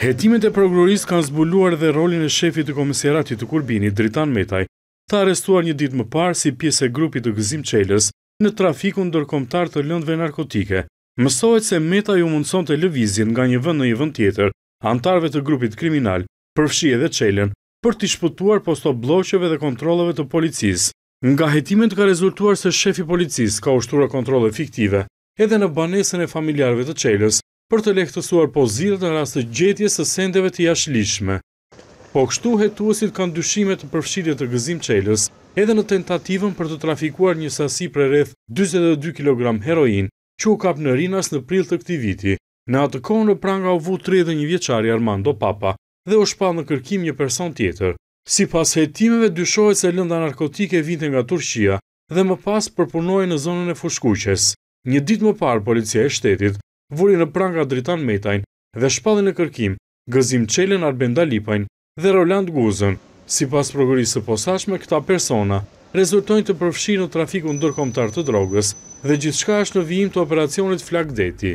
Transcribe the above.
Hetimet e prokuroris kanë zbuluar dhe rolin e shefit të komisjeratit të Kurbinit, Dritan Metaj, ta arestuar një ditë më parë si pjesë e grupit të Gëzim Çelës në trafikun ndërkombëtar të lëndëve narkotike. Mësohet se Metaj u mundson të lëvizin nga një vend në një vend tjetër, antarëve të grupit kriminal, përfshi edhe Çelën, për të shpëtuar posto bloqeve dhe kontroleve të policisë. Nga hetimet ka rezultuar se shefi policisë ka ushtruar kontrole fiktive edhe në banesën e familjarëve të Çelës, për të lehtësuar pozirët në rast të gjetje së sendeve të jashlishme. Po kështu hetuësit kanë dyshime të përfshirje të gëzim qelës, edhe në tentativën për të trafikuar një sasi për rreth 22 kg heroin, që u kap në rinas në prill të këti viti. Në atë kohë në pranga u vu 31 vjeqari Armando Papa dhe u shpa në kërkim një person tjetër. Si pas hetimeve, dyshohet se lënda narkotike vinte nga Turqia dhe më pas përpunojë në zonën e fushkuqes. Një dit më parë, policia e shtetit vuri në pranga Dritan Metajn dhe shpallën e kërkim Gëzim Qelen Arbenda dhe Roland Guzën. Sipas prokurisë së posaçme, këta persona rezultojnë të përfshirë në trafikun ndërkombëtar të drogës dhe gjithçka është në vijim të operacionit Flag Deti.